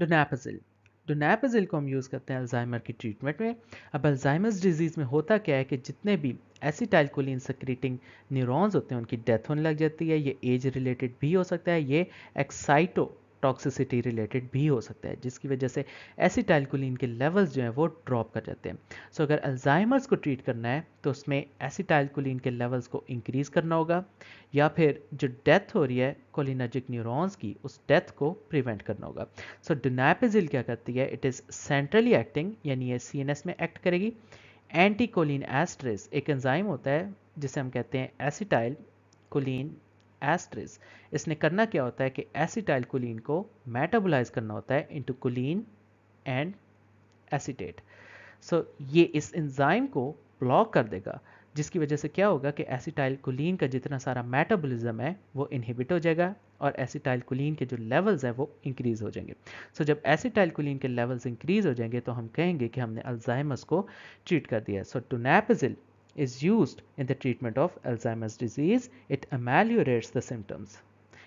डोनापजिल डोनापजिल को हम यूज़ करते हैं अल्जाइमर की ट्रीटमेंट में अब अल्जाइमर्स डिजीज़ में होता क्या है कि जितने भी एसिटाइलकोलिन सक्रीटिंग न्यूरॉन्स होते हैं उनकी डेथ होने लग जाती है ये एज रिलेटेड भी हो सकता है ये एक्साइटो टॉक्सिसिटी रिलेटेड भी हो सकता है जिसकी वजह से एसिटाइलकोलिन के लेवल्स जो हैं वो ड्रॉप कर जाते हैं सो so, अगर अल्जाइमर्स को ट्रीट करना है तो उसमें एसिटाइलकोलिन के लेवल्स को इंक्रीज़ करना होगा या फिर जो डेथ हो रही है कोलिनर्जिक न्यूरॉन्स की उस डेथ को प्रिवेंट करना होगा सो so, डोनापेजिल क्या करती है इट इज़ सेंट्रली एक्टिंग यानी ये सी में एक्ट करेगी एंटी कोलिन एस्ट्रेस एक एंजाइम होता है जिसे हम कहते हैं एसिटाइल कोलिन एस्ट्रिस इसने करना क्या होता है कि एसिटाइल कोलिन को मेटाबोलाइज करना होता है into choline and acetate so ये इस एंजाइम को ब्लॉक कर देगा जिसकी वजह से क्या होगा कि एसिटाइल कोलिन का जितना सारा मेटाबॉलिज्म है वो इनहिबिट हो जाएगा और एसिटाइल कोलिन के जो लेवल्स है वो इंक्रीज़ हो जाएंगे सो so, जब एसिटाइल कोलिन के लेवल्स इंक्रीज़ हो जाएंगे तो हम कहेंगे कि हमने अल्जाइमस को ट्रीट कर दिया है सो टोनेपजिल is used in the treatment of Alzheimer's disease, it ameliorates the symptoms.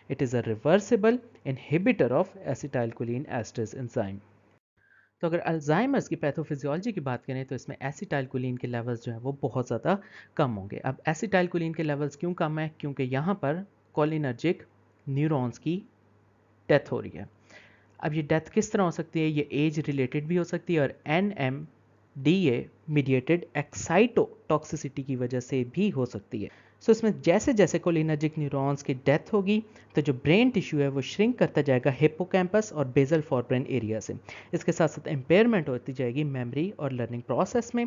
It is a reversible inhibitor of acetylcholine esterase enzyme. तो अगर अल्जाइमर्स की पैथोफिजियोलॉजी की बात करें तो इसमें एसिटाइलकुलिन के लेवल्स जो है वो बहुत ज़्यादा कम होंगे अब एसिटाइलकुलिन के लेवल्स क्यों कम है क्योंकि यहाँ पर कॉलिनर्जिक न्यूरॉन्स की डेथ हो रही है अब ये डेथ किस तरह हो सकती है ये एज रिलेटेड भी हो सकती है और N M DA mediated excitotoxicity की वजह से भी हो सकती है सो so, इसमें जैसे जैसे कोलिनर्जिक न्यूरॉन्स की डेथ होगी तो जो ब्रेन टिश्यू है वो श्रिंक करता जाएगा हिप्पोकैम्पस और बेजल फॉरब्रेन एरिया से इसके साथ साथ एम्पेयरमेंट होती जाएगी मेमोरी और लर्निंग प्रोसेस में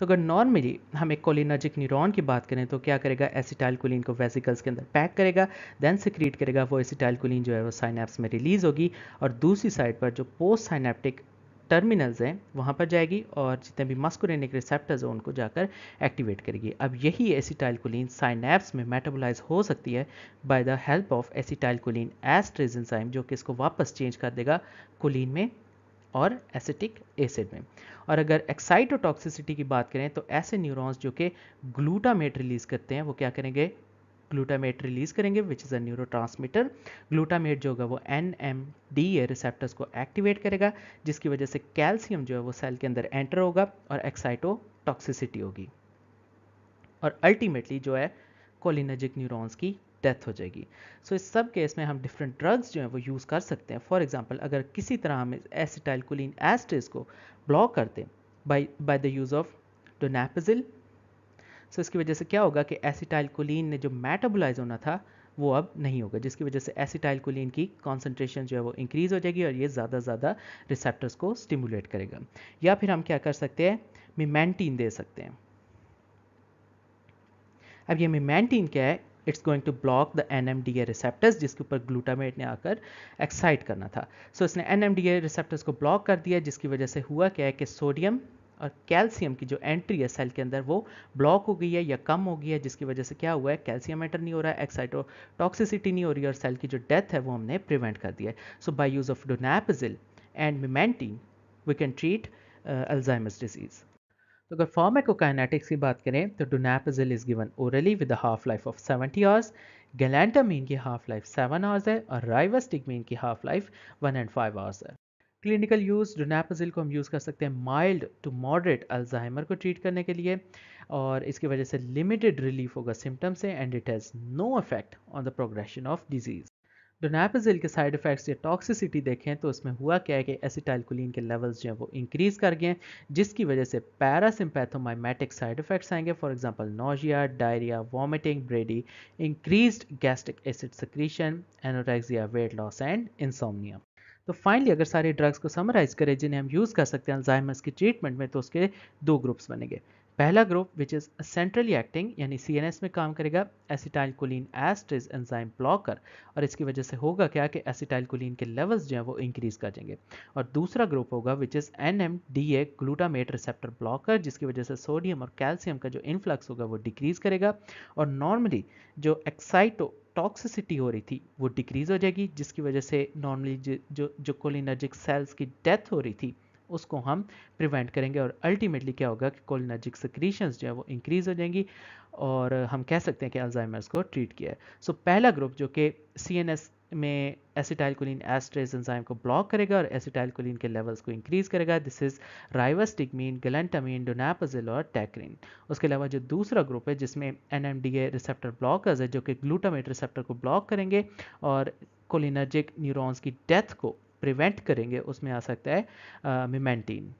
तो अगर नॉर्मली हम एक कोलिनर्जिक न्यूरॉन की बात करें तो क्या करेगा एसिटाइलकुलिन को वेसिकल्स के अंदर पैक करेगा देन सिक्रीट करेगा वो एसिटाइलकुलिन जो है वो साइनेप्स में रिलीज होगी और दूसरी साइड पर जो पोस्ट साइनेप्टिक टर्मिनल्स हैं वहाँ पर जाएगी और जितने भी मस्कुरेनिक रिसेप्टर्स हैं उनको जाकर एक्टिवेट करेगी अब यही एसिटाइलकोलिन साइनैप्स में मेटाबोलाइज हो सकती है by the help of acetylcholine esterase enzyme जो कि इसको वापस चेंज कर देगा कोलिन में और एसिटिक एसिड में और अगर एक्साइटोटॉक्सिसिटी की बात करें तो ऐसे न्यूरॉन्स जो कि ग्लूटामेट रिलीज करते हैं वो क्या करेंगे ग्लूटामेट रिलीज करेंगे which is a neurotransmitter glutamate जो होगा वो N M D A receptors को एक्टिवेट करेगा जिसकी वजह से कैल्शियम जो है वो सेल के अंदर एंटर होगा और एक्साइटो टॉक्सिसिटी होगी और अल्टीमेटली जो है कोलिनजिक न्यूरॉन्स की डेथ हो जाएगी सो so, इस सब केस में हम डिफरेंट ड्रग्स जो हैं वो यूज़ कर सकते हैं फॉर एग्जाम्पल अगर किसी तरह हम कोलिन एस्टेज को ब्लॉक करते by by the use of donepezil so इसकी वजह से क्या होगा कि कोलिन ने जो मेटाबोलाइज होना था वो अब नहीं होगा जिसकी वजह से एसिटाइलकोलिन की कॉन्सेंट्रेशन जो है वो इंक्रीज़ हो जाएगी और ये ज़्यादा ज़्यादा रिसेप्टर्स को स्टिमुलेट करेगा या फिर हम क्या कर सकते हैं मिमेंटीन दे सकते हैं अब ये मिमेंटीन क्या है it's going to block the N M D A receptors जिसके ऊपर ग्लूटामेट ने आकर एक्साइट करना था सो so, इसने N M D A receptors को ब्लॉक कर दिया जिसकी वजह से हुआ क्या है कि सोडियम और कैल्शियम की जो एंट्री है सेल के अंदर वो ब्लॉक हो गई है या कम हो गई है जिसकी वजह से क्या हुआ है कैल्शियम एंटर नहीं हो रहा है एक्साइटो टॉक्सिसिटी नहीं हो रही है और सेल की जो डेथ है वो हमने प्रिवेंट कर दिया है so by use of donepezil and memantine we can treat Alzheimer's disease तो अगर फॉर्मेकोकाइनेटिक्स की बात करें तो donepezil is given orally with half life of seventy hours galantamine की हाफ लाइफ सेवन आवर्स है और राइवस्टिकमीन की half life one and five hours है क्लिनिकल यूज़ डोनापजिल को हम यूज़ कर सकते हैं माइल्ड टू मॉडरेट अल्जाइमर को ट्रीट करने के लिए और इसकी वजह से लिमिटेड रिलीफ होगा सिम्टम्स से and it has no effect on the progression of disease donepezil के साइड इफ़ेक्ट्स या टॉक्सिसिटी देखें तो उसमें हुआ क्या है कि एसिटाइलकुलिन के लेवल्स जो हैं वो इंक्रीज़ कर गए जिसकी वजह से पैरासिम्पैथोमाइमेटिक साइड इफ़ेक्ट्स आएंगे for example nausea diarrhoea vomiting brady increased gastric acid secretion anorexia weight loss and insomnia तो फाइनली अगर सारे ड्रग्स को समराइज करें जिन्हें हम यूज़ कर सकते हैं अल्जाइमस की ट्रीटमेंट में तो उसके दो ग्रुप्स बनेंगे पहला group which is centrally acting यानी सी में काम करेगा एस्ट इज एंजाइम ब्लॉकर और इसकी वजह से होगा क्या कि कोलिन के लेवल्स जो हैं वो इंक्रीज कर जाएंगे और दूसरा ग्रुप होगा which is N M D A glutamate receptor blocker जिसकी वजह से सोडियम और कैल्शियम का जो इन्फ्लक्स होगा वो डिक्रीज़ करेगा और नॉर्मली जो एक्साइटो टॉक्सिसिटी हो रही थी वो डिक्रीज़ हो जाएगी जिसकी वजह से नॉर्मली जो जो कोलिनर्जिक सेल्स की डेथ हो रही थी उसको हम प्रिवेंट करेंगे और अल्टीमेटली क्या होगा कि कोलिनर्जिक सक्रीशंस जो है वो इंक्रीज़ हो जाएंगी और हम कह सकते हैं कि अल्जाइमर्स को ट्रीट किया है सो so, पहला ग्रुप जो कि सी में एसिटाइलकोलिन एस्ट्रेज एंजाइम को ब्लॉक करेगा और एसिटाइलकोलिन के लेवल्स को इंक्रीज करेगा दिस इज राइवास्टिगमीन गलेंटामीन डोनापजिल और टैक्रीन उसके अलावा जो दूसरा ग्रुप है जिसमें N M D A receptor blockers है जो कि ग्लूटामेट रिसेप्टर को ब्लॉक करेंगे और कोलिनर्जिक न्यूरॉन्स की डेथ को प्रिवेंट करेंगे उसमें आ सकता है मिमेंटीन